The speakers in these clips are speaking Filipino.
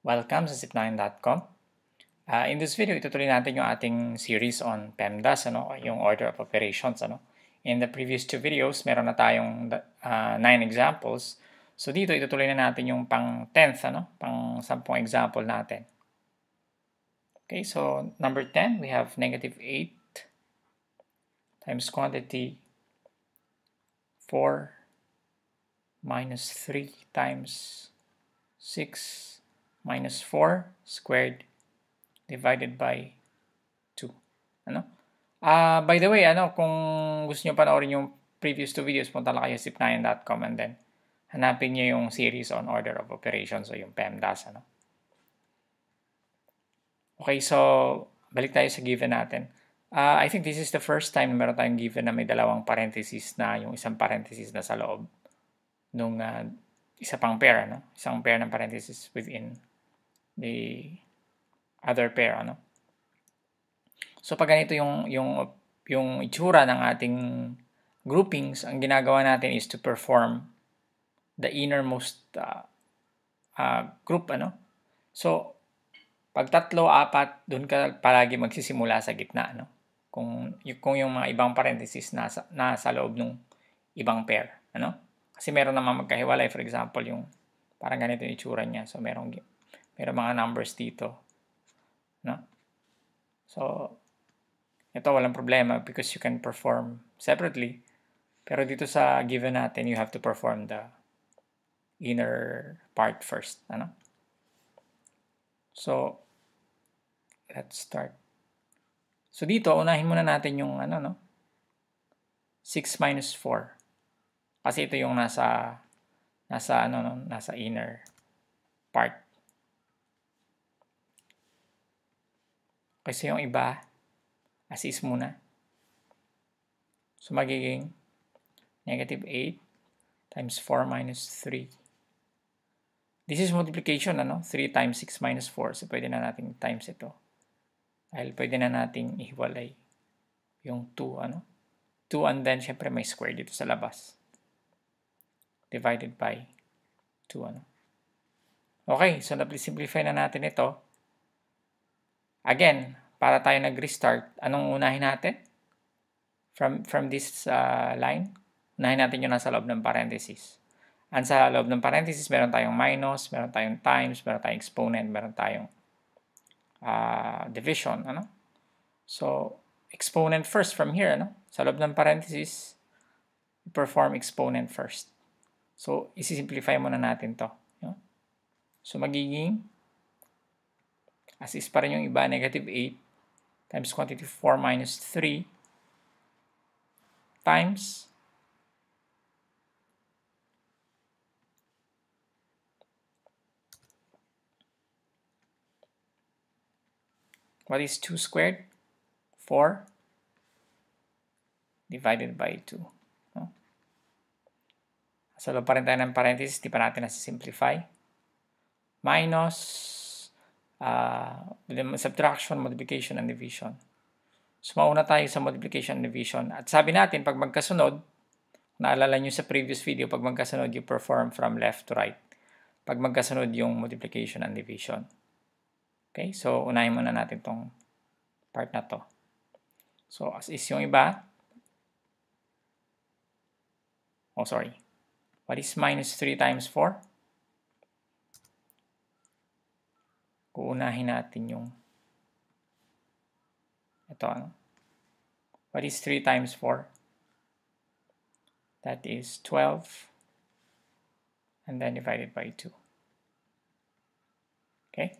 Welcome sa zipline.com. Uh, ah, in this video, itutuloy natin yung ating series on PEMDAS, ano, yung order of operations. Ano. In the previous two videos, meron na tayong uh, nine examples. So dito, itutuloy na natin yung pang-10th, ano, pang-sampung example natin. Okay, so number 10, we have negative 8 times quantity 4 minus 3 times 6 minus 4 squared divided by 2. Ano? Uh, by the way, ano, kung gusto nyo panoorin yung previous two videos, punta lang kayo zip9.com and then hanapin nyo yung series on order of operations o yung PEMDAS. Ano? Okay, so balik tayo sa given natin. Uh, I think this is the first time na meron tayong given na may dalawang parenthesis na yung isang parenthesis na sa loob nung uh, isa pang pair, ano? isang pair ng parenthesis within the other pair ano so pag ganito yung yung yung itsura ng ating groupings ang ginagawa natin is to perform the innermost uh, uh, group ano so pag tatlo apat doon ka palagi magsisimula sa gitna ano kung kung yung mga ibang parenthesis nasa nasa loob ng ibang pair ano kasi meron namang magkahiwalay for example yung parang ganito yung itsura niya so merong mayroon mga numbers dito. No? So, ito walang problema because you can perform separately. Pero dito sa given natin, you have to perform the inner part first. Ano? So, let's start. So, dito, unahin muna natin yung ano, no? 6 minus 4. Kasi ito yung nasa nasa ano no, nasa inner part Kasi yung iba, as is muna. So magiging negative 8 times 4 minus 3. This is multiplication, ano? 3 times 6 minus 4. So pwede na natin times ito. Dahil pwede na natin ihiwalay yung 2, ano? 2 and then syempre may square dito sa labas. Divided by 2, ano? Okay, so simply simplify na natin ito. Again, para tayo nag-restart, anong unahin natin? From, from this uh, line, unahin natin yung nasa loob ng parenthesis. And sa loob ng parenthesis, meron tayong minus, meron tayong times, meron tayong exponent, meron tayong uh, division. Ano? So, exponent first from here. Ano? Sa loob ng parenthesis, perform exponent first. So, isisimplify muna natin to. No? So, magiging as is pa rin yung iba, negative 8 times quantity 4 minus 3 times what is 2 squared? 4 divided by 2. No? pa rin tayo ng parenthesis, di pa natin simplify. Minus uh, subtraction, multiplication, and division. So, mauna tayo sa multiplication and division. At sabi natin, pag magkasunod, naalala nyo sa previous video, pag magkasunod, you perform from left to right. Pag magkasunod yung multiplication and division. Okay? So, unahin muna natin tong part na to. So, as is yung iba. Oh, sorry. What is minus 3 times 4? uunahin natin yung ito ano? What is 3 times 4? That is 12 and then divided by 2. Okay?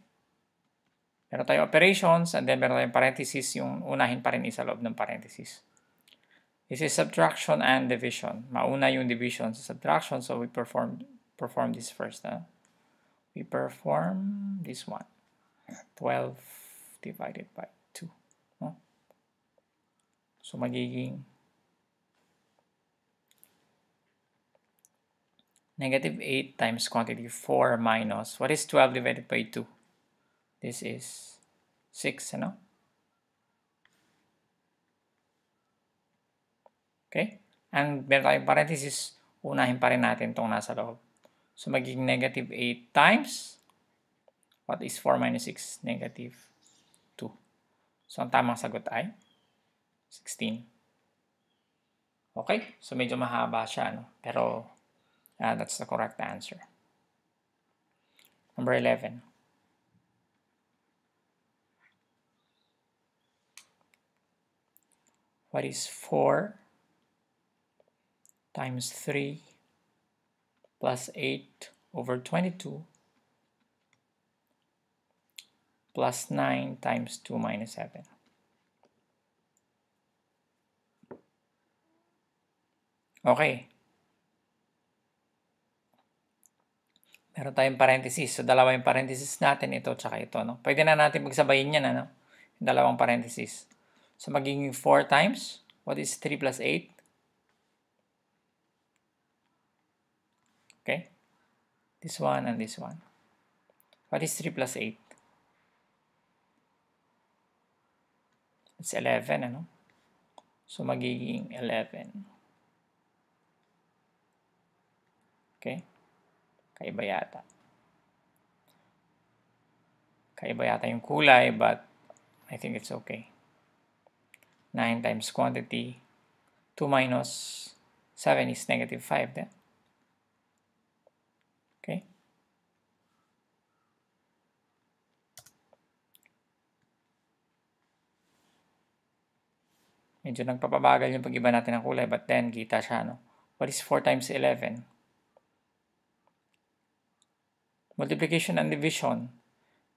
Meron tayo operations and then meron tayong parenthesis, yung unahin pa rin isa loob ng parenthesis. This is subtraction and division. Mauna yung division sa subtraction, so we perform perform this first. Huh? We perform this one. 12 divided by 2. No? So, magiging negative 8 times quantity 4 minus, what is 12 divided by 2? This is 6, ano? Okay? And meron tayong parenthesis, unahin pa rin natin itong nasa loob. So, magiging negative 8 times What is 4 minus 6? Negative 2. So, ang tamang sagot ay 16. Okay? So, medyo mahaba siya, no? Pero, uh, that's the correct answer. Number 11. What is 4 times 3 plus 8 over 22 plus 9 times 2 minus 7. Okay. Meron tayong parenthesis. So, dalawa yung parenthesis natin, ito tsaka ito. No? Pwede na natin magsabayin yan, ano? Yung dalawang parenthesis. So, magiging 4 times. What is 3 plus 8? Okay. This one and this one. What is 3 plus 8? It's 11, ano? So, magiging 11. Okay? Kaiba yata. Kaiba yata yung kulay, but I think it's okay. 9 times quantity, 2 minus 7 is negative 5. Then. Medyo nagpapabagal yung pag-iba natin ng kulay, but then kita siya, no? What is 4 times 11? Multiplication and division.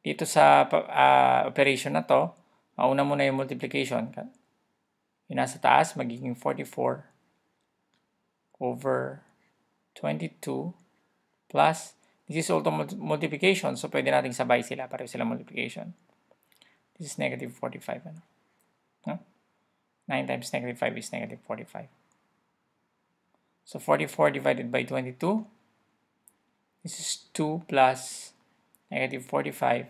Dito sa uh, operation na to, mauna muna yung multiplication. Yung nasa taas, magiging 44 over 22 plus, this is also multiplication, so pwede nating sabay sila, pareho sila multiplication. This is negative 45. Ano? 9 times negative 5 is negative 45. So 44 divided by 22, this is 2 plus negative 45.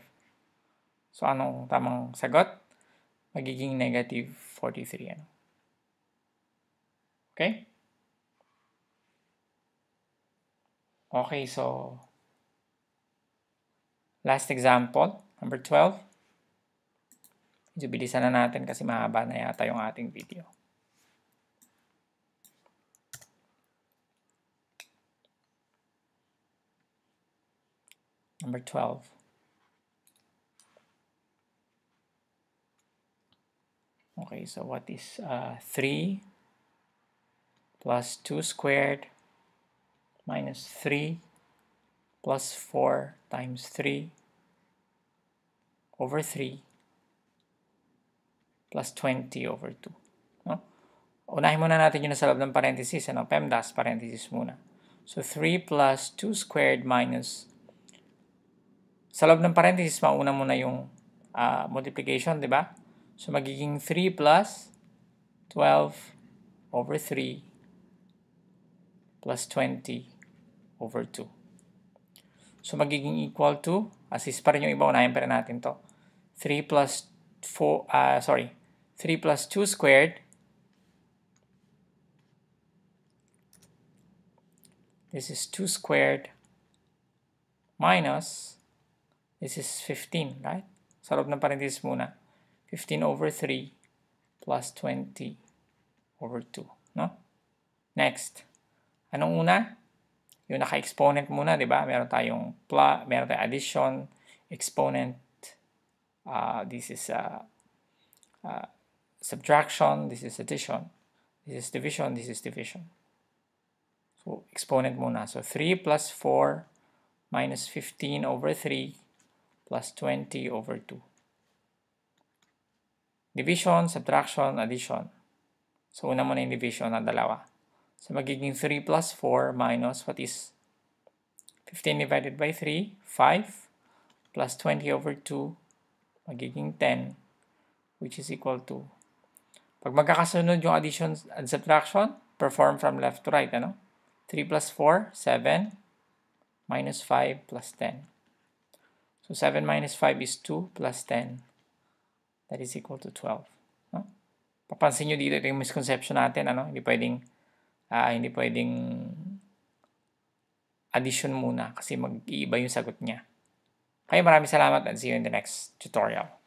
So anong tamang sagot? Magiging negative 43. Ano? Okay? Okay, so last example, number 12. Medyo bilisan na natin kasi mahaba na yata yung ating video. Number 12. Okay, so what is uh, 3 plus 2 squared minus 3 plus 4 times 3 over 3 plus 20 over 2. No? Unahin muna natin yung nasa loob ng parenthesis, ano? PEMDAS, parenthesis muna. So, 3 plus 2 squared minus, sa loob ng parenthesis, mauna muna yung uh, multiplication, di ba? So, magiging 3 plus 12 over 3 plus 20 over 2. So, magiging equal to, as is pa rin yung iba, unahin pa rin natin to. 3 plus 4, uh, ah, sorry, 3 plus 2 squared. This is 2 squared minus, this is 15, right? Sa loob ng parenthesis muna. 15 over 3 plus 20 over 2, no? Next. Anong una? Yung naka-exponent muna, di ba? Meron tayong plus, meron tayong addition, exponent. Uh, this is uh, uh, subtraction, this is addition, this is division, this is division. So exponent muna. So 3 plus 4 minus 15 over 3 plus 20 over 2. Division, subtraction, addition. So una muna yung division na dalawa. So magiging 3 plus 4 minus what is 15 divided by 3, 5 plus 20 over 2 magiging 10 which is equal to pag magkakasunod yung addition and subtraction, perform from left to right. Ano? 3 plus 4, 7. Minus 5 plus 10. So 7 minus 5 is 2 plus 10. That is equal to 12. No? Papansin nyo dito, ito yung misconception natin. Ano? Hindi pwedeng, uh, hindi pwedeng addition muna kasi mag-iiba yung sagot niya. Kaya maraming salamat and see you in the next tutorial.